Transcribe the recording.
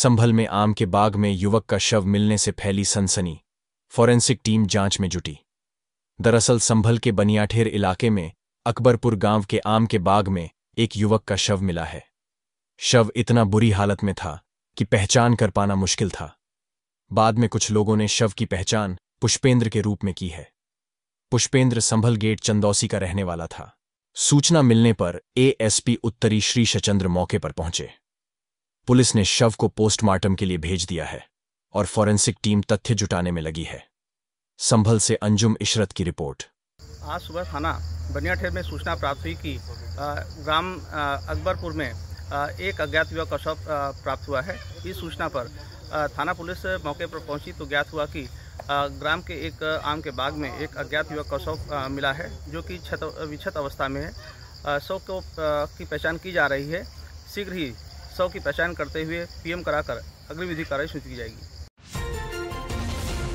संभल में आम के बाग में युवक का शव मिलने से फैली सनसनी फॉरेंसिक टीम जांच में जुटी दरअसल संभल के बनियाठेर इलाके में अकबरपुर गांव के आम के बाग में एक युवक का शव मिला है शव इतना बुरी हालत में था कि पहचान कर पाना मुश्किल था बाद में कुछ लोगों ने शव की पहचान पुष्पेंद्र के रूप में की है पुष्पेंद्र संभल गेट चंदौसी का रहने वाला था सूचना मिलने पर एएसपी उत्तरी श्री शचंद्र मौके पर पहुंचे पुलिस ने शव को पोस्टमार्टम के लिए भेज दिया है और फॉरेंसिक टीम तथ्य जुटाने में लगी है संभल से अंजुम इशरत की रिपोर्ट आज सुबह थाना बनियाठेर में सूचना प्राप्त हुई कि ग्राम अकबरपुर में एक अज्ञात युवक का शव प्राप्त हुआ है इस सूचना पर थाना पुलिस मौके पर पहुंची तो ज्ञात हुआ कि ग्राम के एक आम के बाग में एक अज्ञात युवक का शव मिला है जो कि छत विछत अवस्था में है शव को की पहचान की जा रही है शीघ्र ही शव की पहचान करते हुए पीएम कराकर अग्रिम विधि कार्रवाई सूचित की जाएगी